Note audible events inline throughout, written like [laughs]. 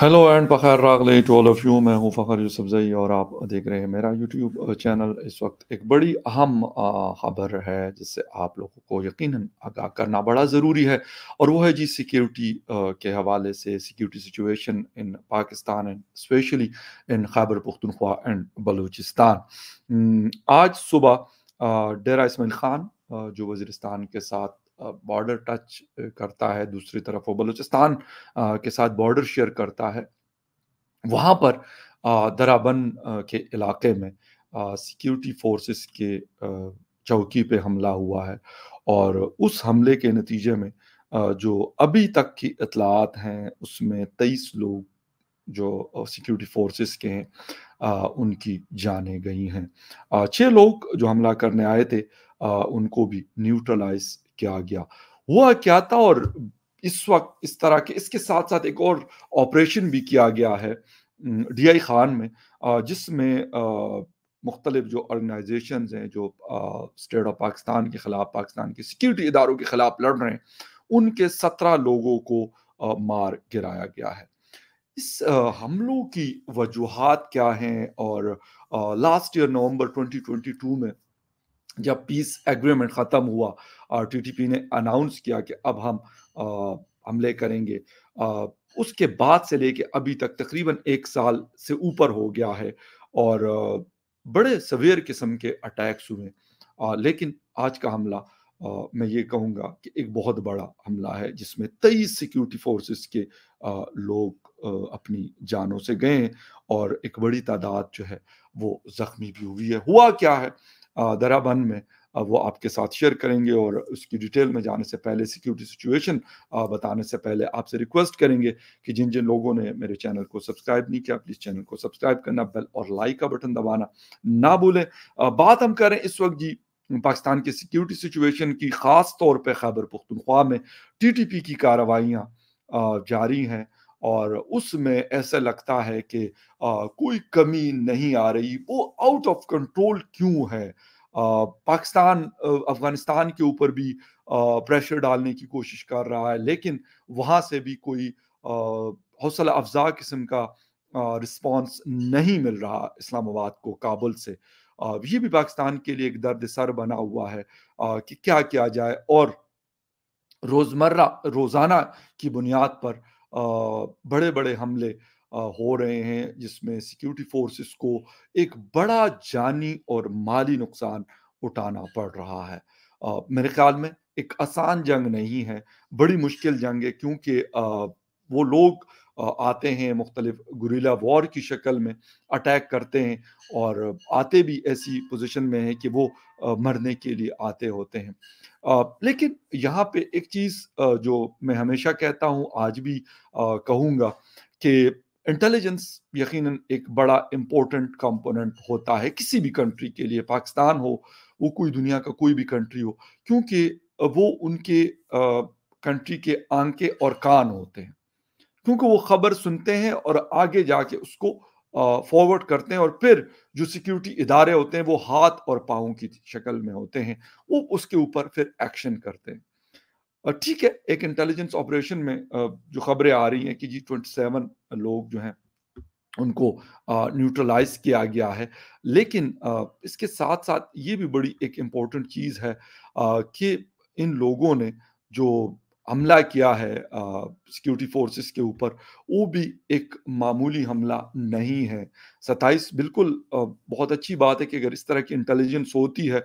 hello and बखैर रागले to all of you मैं हूँ फ़खर यूसफ़ई और आप देख रहे हैं मेरा यूट्यूब चैनल इस वक्त एक बड़ी अहम खबर है जिससे आप लोगों को यकीन आगाह करना बड़ा ज़रूरी है और वो है जी सिक्योरिटी के हवाले से security situation in Pakistan and specially in Khyber Pakhtunkhwa and Balochistan आज सुबह डेरा इसमाइल ख़ान जो वजरस्तान के साथ बॉर्डर टच करता है दूसरी तरफ वो बलूचिस्तान के साथ बॉर्डर शेयर करता है वहाँ पर दराबन के इलाके में सिक्योरिटी फोर्सेस के चौकी पे हमला हुआ है और उस हमले के नतीजे में जो अभी तक की इतलात हैं उसमें तेईस लोग जो सिक्योरिटी फोर्सेस के हैं उनकी जाने गई हैं छः लोग जो हमला करने आए थे उनको भी न्यूट्रलाइज क्या गया हुआ क्या था और इस वक्त इस तरह के इसके साथ साथ एक और ऑपरेशन भी किया गया है डीआई खान में जिसमें मुख्तलिफ जो ऑर्गेनाइजेशन हैं जो स्टेट ऑफ पाकिस्तान के ख़िलाफ़ पाकिस्तान के सिक्योरिटी इदारों के ख़िलाफ़ लड़ रहे हैं उनके सत्रह लोगों को आ, मार गिराया गया है इस आ, हमलों की वजूहत क्या हैं और आ, लास्ट ईयर नवंबर 2022 में जब पीस एग्रीमेंट ख़त्म हुआ और टीटीपी ने अनाउंस किया कि अब हम हमले करेंगे आ, उसके बाद से लेके अभी तक तकरीबन एक साल से ऊपर हो गया है और बड़े सवेर किस्म के अटैक्स हुए आ, लेकिन आज का हमला आ, मैं ये कहूँगा कि एक बहुत बड़ा हमला है जिसमें तेईस सिक्योरिटी फोर्सेस के आ, लोग अपनी जानों से गए और एक बड़ी तादाद जो है वो जख्मी भी हुई है हुआ क्या है दराबन में अब वो आपके साथ शेयर करेंगे और उसकी डिटेल में जाने से पहले सिक्योरिटी सिचुएशन बताने से पहले आपसे रिक्वेस्ट करेंगे कि जिन जिन लोगों ने मेरे चैनल को सब्सक्राइब नहीं किया प्लीज़ चैनल को सब्सक्राइब करना बेल और लाइक का बटन दबाना ना भूलें बात हम करें इस वक्त जी पाकिस्तान की सिक्योरिटी सिचुएशन की खास तौर पर खैबर पुख्तनख्वा में टीटीपी की कार्रवाइयाँ जारी हैं और उसमें ऐसा लगता है कि कोई कमी नहीं आ रही वो आउट ऑफ कंट्रोल क्यों है पाकिस्तान अफगानिस्तान के ऊपर भी प्रेशर डालने की कोशिश कर रहा है लेकिन वहाँ से भी कोई हौसला अफजा किस्म का रिस्पॉन्स नहीं मिल रहा इस्लामाबाद को काबुल से ये भी पाकिस्तान के लिए एक दर्द सर बना हुआ है कि क्या किया जाए और रोज़मर्रा रोज़ाना की बुनियाद पर बड़े बड़े हमले हो रहे हैं जिसमें सिक्योरिटी फोर्सेस को एक बड़ा जानी और माली नुकसान उठाना पड़ रहा है मेरे ख्याल में एक आसान जंग नहीं है बड़ी मुश्किल जंग है क्योंकि वो लोग आते हैं मुख्तलिफ गुरीला वॉर की शक्ल में अटैक करते हैं और आते भी ऐसी पोजीशन में है कि वो मरने के लिए आते होते हैं लेकिन यहाँ पे एक चीज़ जो मैं हमेशा कहता हूँ आज भी कहूँगा कि इंटेलिजेंस यकीन एक बड़ा इम्पोर्टेंट कंपोनेंट होता है किसी भी कंट्री के लिए पाकिस्तान हो वो कोई दुनिया का कोई भी कंट्री हो क्योंकि वो उनके कंट्री के आंखें और कान होते हैं क्योंकि वो खबर सुनते हैं और आगे जाके उसको फॉरवर्ड करते हैं और फिर जो सिक्योरिटी इदारे होते हैं वो हाथ और पाओ की शक्ल में होते हैं वो उसके ऊपर फिर एक्शन करते हैं ठीक है एक इंटेलिजेंस ऑपरेशन में जो खबरें आ रही हैं कि जी ट्वेंटी सेवन लोग जो हैं उनको न्यूट्रलाइज किया गया है लेकिन इसके साथ साथ ये भी बड़ी एक इम्पोर्टेंट चीज़ है कि इन लोगों ने जो हमला किया है सिक्योरिटी फोर्सेस के ऊपर वो भी एक मामूली हमला नहीं है सताइस बिल्कुल बहुत अच्छी बात है कि अगर इस तरह की इंटेलिजेंस होती है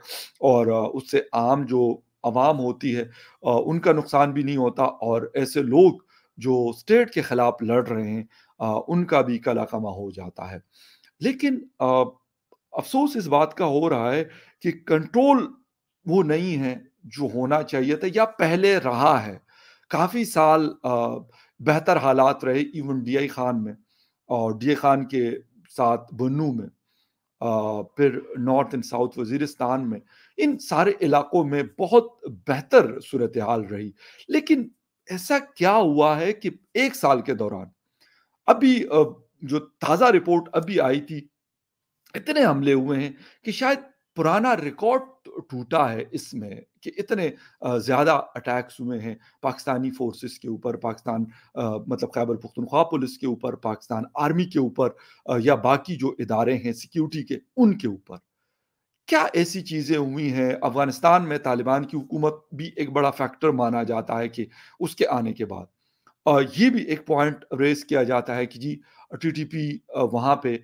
और उससे आम जो आवाम होती है उनका नुकसान भी नहीं होता और ऐसे लोग जो स्टेट के खिलाफ लड़ रहे हैं उनका भी कलाकमा हो जाता है लेकिन अफसोस इस बात का हो रहा है कि कंट्रोल वो नहीं है जो होना चाहिए था या पहले रहा है काफ़ी साल बेहतर हालात रहे इवन डी आई खान में और डी खान के साथ बन्नू में फिर नॉर्थ एंड साउथ वजीरिस्तान में इन सारे इलाकों में बहुत बेहतर सूरत हाल रही लेकिन ऐसा क्या हुआ है कि एक साल के दौरान अभी जो ताज़ा रिपोर्ट अभी आई थी इतने हमले हुए हैं कि शायद पुराना रिकॉर्ड टूटा है इसमें कि इतने ज़्यादा अटैक्स हुए हैं पाकिस्तानी फोर्सेस के ऊपर पाकिस्तान मतलब खैबर पुख्तनख्वा पुलिस के ऊपर पाकिस्तान आर्मी के ऊपर या बाकी जो इदारे हैं सिक्योरिटी के उनके ऊपर क्या ऐसी चीज़ें हुई हैं अफगानिस्तान में तालिबान की हुकूमत भी एक बड़ा फैक्टर माना जाता है कि उसके आने के बाद ये भी एक पॉइंट रेस किया जाता है कि जी टी टी पी वहाँ पे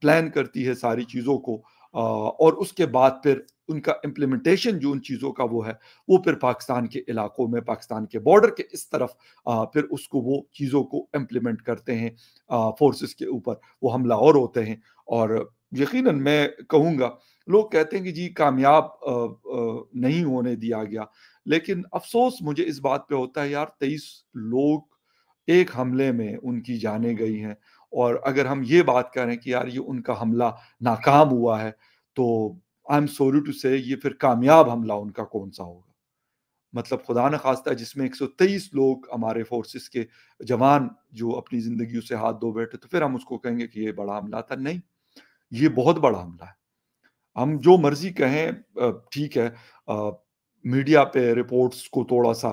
प्लान करती है सारी चीज़ों को और उसके बाद फिर उनका इम्प्लीमेंटेशन जो उन चीज़ों का वो है वो फिर पाकिस्तान के इलाकों में पाकिस्तान के बॉर्डर के इस तरफ आ, फिर उसको वो चीज़ों को इम्प्लीमेंट करते हैं फोर्सेस के ऊपर वो हमला और होते हैं और यकीनन मैं कहूँगा लोग कहते हैं कि जी कामयाब नहीं होने दिया गया लेकिन अफसोस मुझे इस बात पे होता है यार तेईस लोग एक हमले में उनकी जाने गई हैं और अगर हम ये बात करें कि यार ये उनका हमला नाकाम हुआ है तो आई एम सॉरी टू से ये फिर कामयाब हमला उनका कौन सा होगा मतलब खुदा न खास्ता जिसमें 123 लोग हमारे फोर्सेस के जवान जो अपनी ज़िंदगी से हाथ धो बैठे तो फिर हम उसको कहेंगे कि ये बड़ा हमला था नहीं ये बहुत बड़ा हमला है हम जो मर्जी कहें ठीक है मीडिया पे रिपोर्ट्स को थोड़ा सा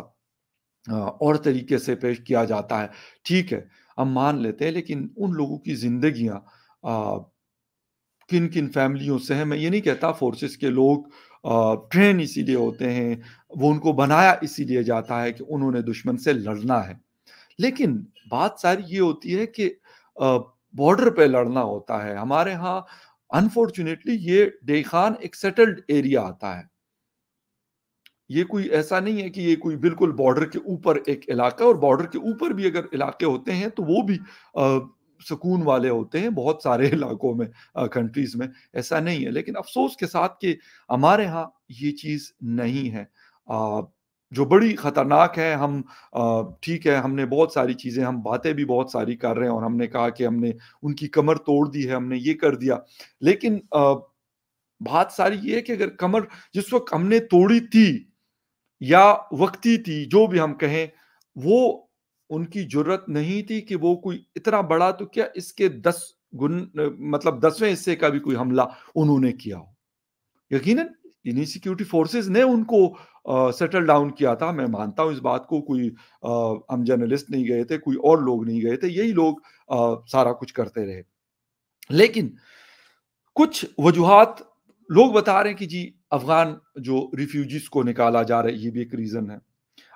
और तरीके से पेश किया जाता है ठीक है हम मान लेते हैं लेकिन उन लोगों की जिंदगियां किन किन फैमिलियों से हैं मैं ये नहीं कहता फोर्सेस के लोग ट्रेन इसीलिए होते हैं वो उनको बनाया इसीलिए जाता है कि उन्होंने दुश्मन से लड़ना है लेकिन बात सारी ये होती है कि बॉर्डर पे लड़ना होता है हमारे यहाँ अनफॉर्चुनेटली ये डेखान एक सेटल्ड एरिया आता है ये कोई ऐसा नहीं है कि ये कोई बिल्कुल बॉर्डर के ऊपर एक इलाका और बॉर्डर के ऊपर भी अगर इलाके होते हैं तो वो भी सुकून वाले होते हैं बहुत सारे [laughs] इलाकों में कंट्रीज में ऐसा नहीं है लेकिन अफसोस के साथ कि हमारे यहाँ ये चीज़ नहीं है आ, जो बड़ी खतरनाक है हम ठीक है हमने बहुत सारी चीज़ें हम बातें भी बहुत सारी कर रहे हैं और हमने कहा कि हमने उनकी कमर तोड़ दी है हमने ये कर दिया लेकिन आ, बात सारी ये है कि अगर कमर जिस वक्त हमने तोड़ी थी या वक्ती थी जो भी हम कहें वो उनकी जरूरत नहीं थी कि वो कोई इतना बड़ा तो क्या इसके दस गुन मतलब दसवें हिस्से का भी कोई हमला उन्होंने किया हो यकीन इन्हीं सिक्योरिटी फोर्सेस ने उनको सेटल डाउन किया था मैं मानता हूं इस बात को कोई आ, हम जर्नलिस्ट नहीं गए थे कोई और लोग नहीं गए थे यही लोग आ, सारा कुछ करते रहे लेकिन कुछ वजूहत लोग बता रहे हैं कि जी अफगान जो रिफ्यूजीज को निकाला जा रहा है ये भी एक रीजन है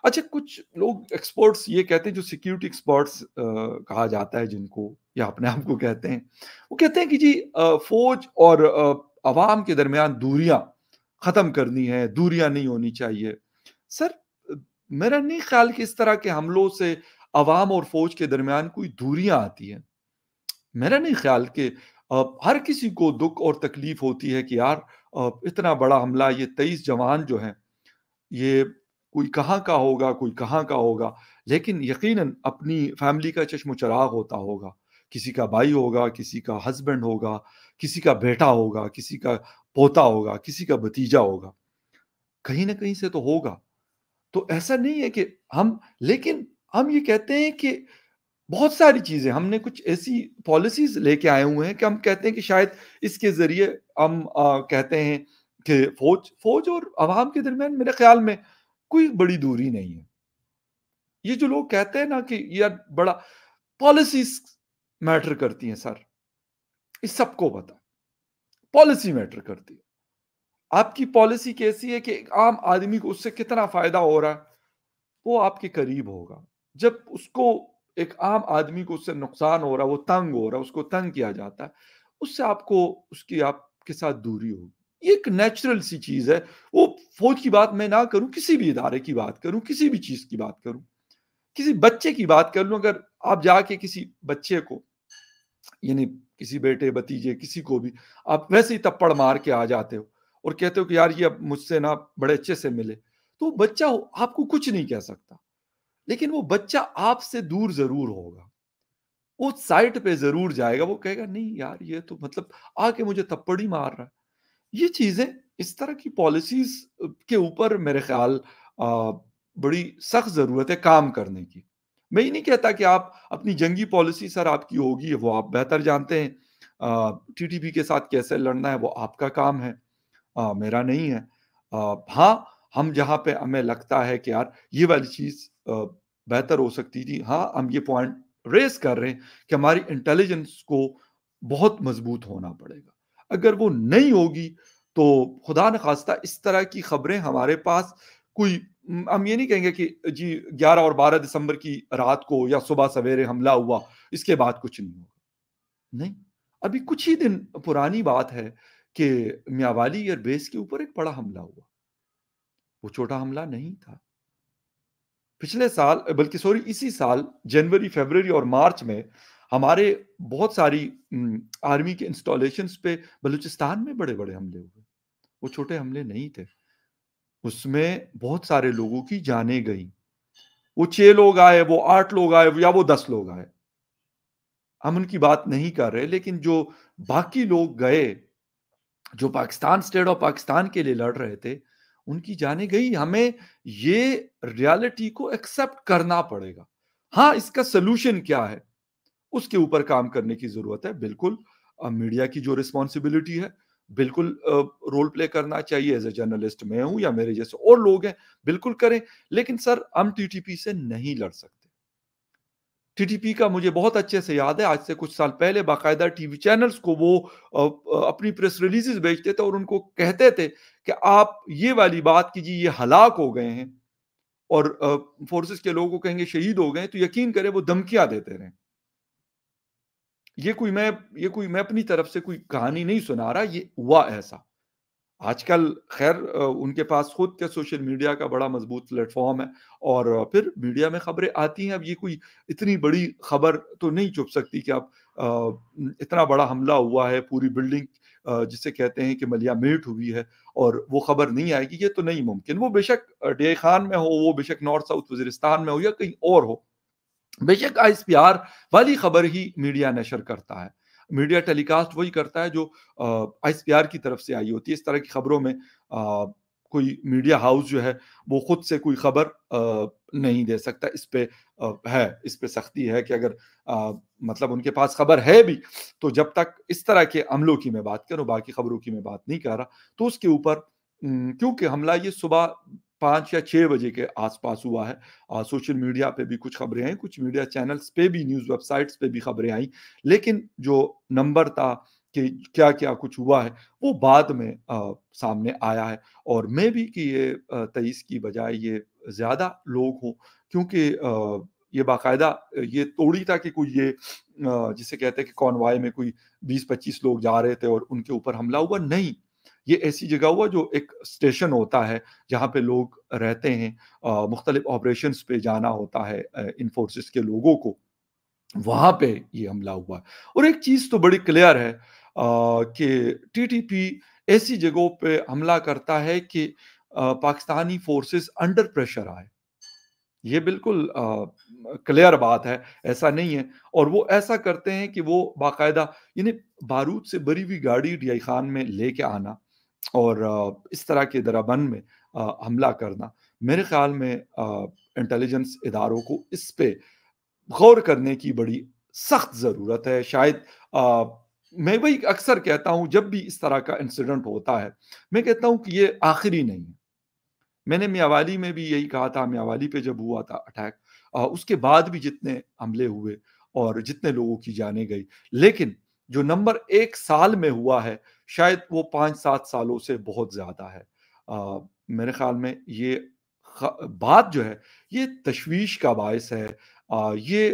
अच्छा कुछ लोग एक्सपर्ट्स ये कहते हैं जो सिक्योरिटी एक्सपर्ट्स कहा जाता है जिनको या अपने आप को कहते हैं वो कहते हैं कि जी आ, फौज और आवाम अवाम के दरमियान दूरियां खत्म करनी है दूरियां नहीं होनी चाहिए सर मेरा नहीं ख्याल कि इस तरह के हमलों से अवाम और फौज के दरमियान कोई दूरियां आती हैं मेरा नहीं ख्याल कि हर किसी को दुख और तकलीफ होती है कि यार इतना बड़ा हमला ये तेईस जवान जो हैं ये कोई कहाँ का होगा कोई कहाँ का होगा लेकिन यकीनन अपनी फैमिली का चश्म चराग होता होगा किसी का भाई होगा किसी का हस्बैंड होगा किसी का बेटा होगा किसी का पोता होगा किसी का भतीजा होगा कहीं ना कहीं से तो होगा तो ऐसा नहीं है कि हम लेकिन हम ये कहते हैं कि बहुत सारी चीजें हमने कुछ ऐसी पॉलिसीज लेके आए हुए हैं कि हम कहते हैं कि शायद इसके जरिए हम आ, कहते हैं कि फौज फौज और आवाम के दरमियान मेरे ख्याल में कोई बड़ी दूरी नहीं है ये जो लोग कहते हैं ना कि यार बड़ा पॉलिसीज मैटर करती हैं सर इस सबको पता पॉलिसी मैटर करती है आपकी पॉलिसी कैसी है कि एक आम आदमी को उससे कितना फायदा हो रहा है वो आपके करीब होगा जब उसको एक आम आदमी को उससे नुकसान हो रहा वो तंग हो रहा है उसको तंग किया जाता है उससे आपको उसकी आपके साथ दूरी होगी ये एक नेचुरल सी चीज है वो फौज की बात मैं ना करूं किसी भी इदारे की बात करूं किसी भी चीज की बात करूं किसी बच्चे की बात कर लूं अगर आप जाके किसी बच्चे को यानी किसी बेटे भतीजे किसी को भी आप वैसे ही तप्पड़ मार के आ जाते हो और कहते हो कि यार ये अब मुझसे ना बड़े अच्छे से मिले तो बच्चा आपको कुछ नहीं कह सकता लेकिन वो बच्चा आपसे दूर जरूर होगा उस साइट पे जरूर जाएगा वो कहेगा नहीं यार ये तो मतलब आके मुझे थप्पड़ ही मार रहा है ये चीजें इस तरह की पॉलिसीज के ऊपर मेरे ख्याल बड़ी सख्त जरूरत है काम करने की मैं ये नहीं कहता कि आप अपनी जंगी पॉलिसी सर आपकी होगी वो आप बेहतर जानते हैं टीटीपी के साथ कैसे लड़ना है वो आपका काम है आ, मेरा नहीं है आ, हाँ हम जहाँ पे हमें लगता है कि यार ये वाली चीज़ बेहतर हो सकती थी हाँ हम ये पॉइंट रेस कर रहे हैं कि हमारी इंटेलिजेंस को बहुत मजबूत होना पड़ेगा अगर वो नहीं होगी तो खुदा न खास्ता इस तरह की खबरें हमारे पास कोई हम ये नहीं कहेंगे कि जी 11 और 12 दिसंबर की रात को या सुबह सवेरे हमला हुआ इसके बाद कुछ नहीं होगा नहीं अभी कुछ ही दिन पुरानी बात है कि मियावाली एयरबेस के ऊपर एक बड़ा हमला हुआ वो छोटा हमला नहीं था पिछले साल बल्कि सॉरी इसी साल जनवरी फरवरी और मार्च में हमारे बहुत सारी आर्मी के इंस्टॉलेशन पे बलूचिस्तान में बड़े बड़े हमले हुए वो छोटे हमले नहीं थे उसमें बहुत सारे लोगों की जाने गई वो छह लोग आए वो आठ लोग आए या वो दस लोग आए हम उनकी बात नहीं कर रहे लेकिन जो बाकी लोग गए जो पाकिस्तान स्टेट और पाकिस्तान के लिए लड़ रहे थे उनकी जाने गई हमें ये रियलिटी को एक्सेप्ट करना पड़ेगा हाँ इसका सोल्यूशन क्या है उसके ऊपर काम करने की जरूरत है बिल्कुल मीडिया की जो रिस्पॉन्सिबिलिटी है बिल्कुल रोल प्ले करना चाहिए एज ए जर्नलिस्ट मैं हूं या मेरे जैसे और लोग हैं बिल्कुल करें लेकिन सर हम टीटीपी से नहीं लड़ सकते टीटीपी का मुझे बहुत अच्छे से याद है आज से कुछ साल पहले बाकायदा टीवी चैनल्स को वो अपनी प्रेस रिलीजेस भेजते थे और उनको कहते थे कि आप ये वाली बात कीजिए जी ये हलाक हो गए हैं और फोर्सेस के लोगों को कहेंगे शहीद हो गए तो यकीन करें वो धमकियां देते रहे ये कोई मैं ये कोई मैं अपनी तरफ से कोई कहानी नहीं सुना रहा ये हुआ ऐसा आजकल खैर उनके पास खुद के सोशल मीडिया का बड़ा मजबूत प्लेटफॉर्म है और फिर मीडिया में खबरें आती हैं अब ये कोई इतनी बड़ी खबर तो नहीं चुप सकती कि अब इतना बड़ा हमला हुआ है पूरी बिल्डिंग जिसे कहते हैं कि मलिया मेट हुई है और वो खबर नहीं आएगी ये तो नहीं मुमकिन वो बेशक डे खान में हो वो बेशक नॉर्थ साउथ वजरिस्तान में हो या कहीं और हो बेशक आई वाली खबर ही मीडिया नशर करता है मीडिया टेलीकास्ट वही करता है जो आईसीआर की तरफ से आई होती है इस तरह की खबरों में आ, कोई मीडिया हाउस जो है वो खुद से कोई खबर नहीं दे सकता इस पे है इस पर सख्ती है कि अगर आ, मतलब उनके पास खबर है भी तो जब तक इस तरह के हमलों की मैं बात करूं बाकी खबरों की मैं बात नहीं कर रहा तो उसके ऊपर क्योंकि हमला ये सुबह पाँच या छः बजे के आसपास हुआ है आ, सोशल मीडिया पे भी कुछ खबरें आई कुछ मीडिया चैनल्स पे भी न्यूज़ वेबसाइट्स पे भी खबरें आई लेकिन जो नंबर था कि क्या क्या कुछ हुआ है वो बाद में आ, सामने आया है और मे भी कि ये तेईस की बजाय ये ज़्यादा लोग हों क्योंकि ये बाकायदा ये तोड़ी था कि कोई ये जिसे कहते हैं कि कॉनवाय में कोई 20-25 लोग जा रहे थे और उनके ऊपर हमला हुआ नहीं ये ऐसी जगह हुआ जो एक स्टेशन होता है जहाँ पे लोग रहते हैं मुख्तलिफ ऑपरेशन पे जाना होता है इन फोर्सेस के लोगों को वहां पे ये हमला हुआ और एक चीज़ तो बड़ी क्लियर है कि टीटीपी ऐसी जगहों पे हमला करता है कि पाकिस्तानी फोर्सेस अंडर प्रेशर आए ये बिल्कुल क्लियर बात है ऐसा नहीं है और वो ऐसा करते हैं कि वो बाकायदा यानी बारूद से भरी हुई गाड़ी डी खान में लेके आना और इस तरह के दराबंद में हमला करना मेरे ख्याल में इंटेलिजेंस इदारों को इस पे गौर करने की बड़ी सख्त ज़रूरत है शायद आ, मैं वही अक्सर कहता हूँ जब भी इस तरह का इंसिडेंट होता है मैं कहता हूँ कि ये आखिरी नहीं है मैंने मियावाली में भी यही कहा था मियावाली पे जब हुआ था अटैक उसके बाद भी जितने हमले हुए और जितने लोगों की जाने गई लेकिन जो नंबर एक साल में हुआ है शायद वो पाँच सात सालों से बहुत ज़्यादा है आ, मेरे ख्याल में ये बात जो है ये तशवीश का बायस है आ, ये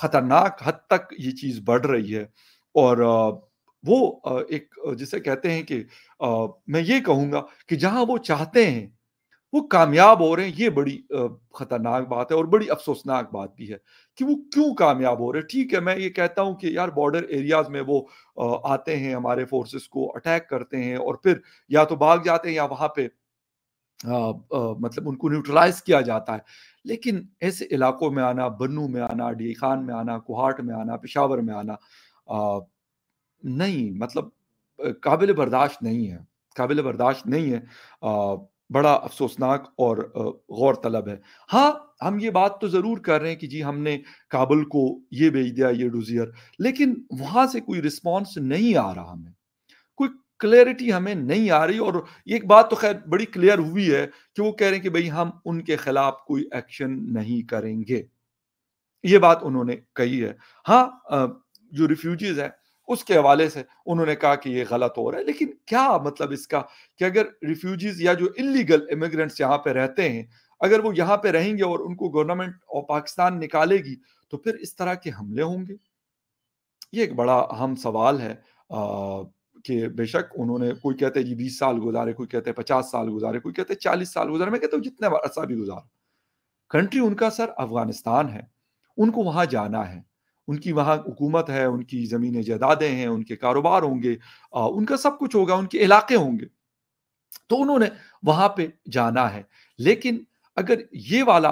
ख़तरनाक हद तक ये चीज़ बढ़ रही है और आ, वो एक जिसे कहते हैं कि मैं ये कहूँगा कि जहाँ वो चाहते हैं वो कामयाब हो रहे हैं ये बड़ी खतरनाक बात है और बड़ी अफसोसनाक बात भी है कि वो क्यों कामयाब हो रहे हैं ठीक है मैं ये कहता हूँ कि यार बॉर्डर एरियाज में वो आते हैं हमारे फोर्सेस को अटैक करते हैं और फिर या तो भाग जाते हैं या वहां पे आ, आ, मतलब उनको न्यूट्रलाइज किया जाता है लेकिन ऐसे इलाकों में आना बन्नू में आना डी खान में आना कुहाट में आना पिशावर में आना आ, नहीं मतलब काबिल बर्दाश्त नहीं है काबिल बर्दाश्त नहीं है आ, बड़ा अफसोसनाक और गौर तलब है हाँ हम ये बात तो ज़रूर कर रहे हैं कि जी हमने काबुल को ये भेज दिया ये डुजियर लेकिन वहाँ से कोई रिस्पॉन्स नहीं आ रहा हमें कोई क्लैरिटी हमें नहीं आ रही और एक बात तो खैर बड़ी क्लियर हुई है कि वो कह रहे हैं कि भाई हम उनके खिलाफ कोई एक्शन नहीं करेंगे ये बात उन्होंने कही है हाँ जो रिफ्यूजीज हैं उसके हवाले से उन्होंने कहा कि ये गलत हो रहा है लेकिन क्या मतलब इसका कि अगर रिफ्यूजीज या जो इलीगल इमिग्रेंट्स यहाँ पे रहते हैं अगर वो यहाँ पे रहेंगे और उनको गवर्नमेंट और पाकिस्तान निकालेगी तो फिर इस तरह के हमले होंगे ये एक बड़ा अहम सवाल है कि बेशक उन्होंने कोई कहते जी बीस साल गुजारे कोई कहते पचास साल गुजारे कोई कहते चालीस साल गुजारे मैं कहता हूँ जितने अरसा भी गुजार कंट्री उनका सर अफगानिस्तान है उनको वहां जाना है उनकी वहां हुकूमत है उनकी ज़मीन जायदादें हैं उनके कारोबार होंगे उनका सब कुछ होगा उनके इलाके होंगे तो उन्होंने वहां पे जाना है लेकिन अगर ये वाला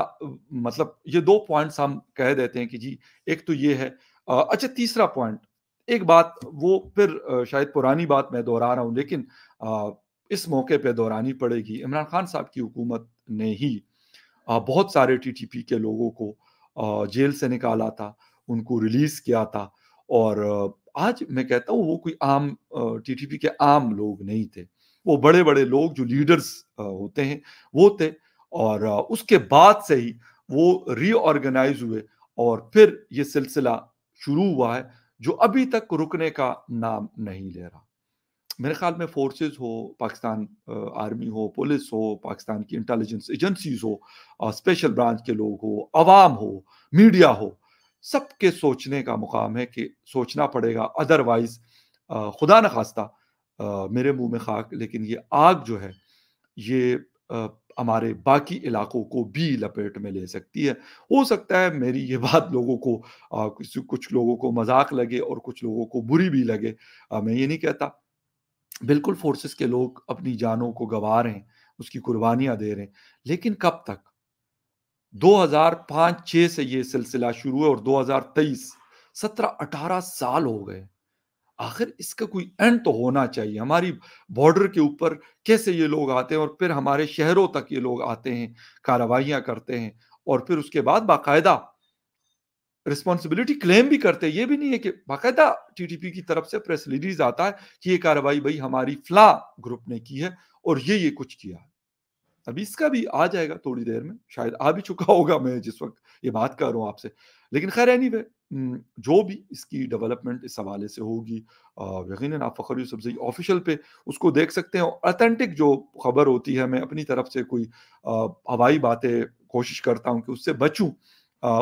मतलब ये दो पॉइंट्स हम कह देते हैं कि जी एक तो ये है अच्छा तीसरा पॉइंट एक बात वो फिर शायद पुरानी बात मैं दोहरा रहा हूँ लेकिन इस मौके पे दोहरानी पड़ेगी इमरान खान साहब की हुकूमत ने ही बहुत सारे टीटीपी के लोगों को जेल से निकाला था उनको रिलीज किया था और आज मैं कहता हूँ वो कोई आम टीटीपी के आम लोग नहीं थे वो बड़े बड़े लोग जो लीडर्स होते हैं वो थे और उसके बाद से ही वो रीऑर्गेनाइज हुए और फिर ये सिलसिला शुरू हुआ है जो अभी तक रुकने का नाम नहीं ले रहा मेरे ख्याल में फोर्सेस हो पाकिस्तान आर्मी हो पुलिस हो पाकिस्तान की इंटेलिजेंस एजेंसीज हो स्पेशल ब्रांच के लोग हो आवाम हो मीडिया हो सबके सोचने का मुकाम है कि सोचना पड़ेगा अदरवाइज खुदा न खास्ता मेरे मुंह में खाक लेकिन ये आग जो है ये हमारे बाकी इलाकों को भी लपेट में ले सकती है हो सकता है मेरी ये बात लोगों को आ, कुछ लोगों को मजाक लगे और कुछ लोगों को बुरी भी लगे आ, मैं ये नहीं कहता बिल्कुल फोर्सेस के लोग अपनी जानों को गंवा रहे हैं उसकी कुर्बानियां दे रहे हैं लेकिन कब तक 2005-6 से ये सिलसिला शुरू है और 2023 17-18 साल हो गए आखिर इसका कोई एंड तो होना चाहिए हमारी बॉर्डर के ऊपर कैसे ये लोग आते हैं और फिर हमारे शहरों तक ये लोग आते हैं कार्रवाइयां करते हैं और फिर उसके बाद बाकायदा रिस्पॉन्सिबिलिटी क्लेम भी करते हैं ये भी नहीं है कि बाकायदा टीटीपी की तरफ से प्रेस रिलीज आता है कि ये कार्रवाई भाई हमारी फ्ला ग्रुप ने की है और ये ये कुछ किया है अभी इसका भी आ जाएगा थोड़ी देर में शायद आ भी चुका होगा मैं जिस वक्त ये बात कर रहा हूँ आपसे लेकिन खैर एनी वे जो भी इसकी डेवलपमेंट इस हवाले से होगी यकीन आप फ़खर सबसे ऑफिशियल पे उसको देख सकते हैं और अथेंटिक जो खबर होती है मैं अपनी तरफ से कोई हवाई बातें कोशिश करता हूँ कि उससे बचूँ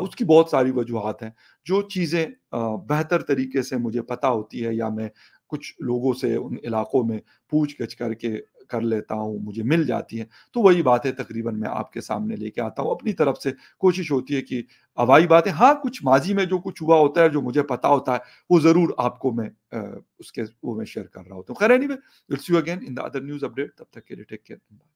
उसकी बहुत सारी वजूहत हैं जो चीज़ें बेहतर तरीके से मुझे पता होती है या मैं कुछ लोगों से उन इलाकों में पूछ गछ करके कर लेता हूँ मुझे मिल जाती है तो वही बातें तकरीबन मैं आपके सामने लेके आता हूँ अपनी तरफ से कोशिश होती है कि हवाई बातें हाँ कुछ माजी में जो कुछ हुआ होता है जो मुझे पता होता है वो ज़रूर आपको मैं उसके वो मैं शेयर कर रहा होता हूँ खैर anyway you again in the other news update तब तक के लिए टेक केयर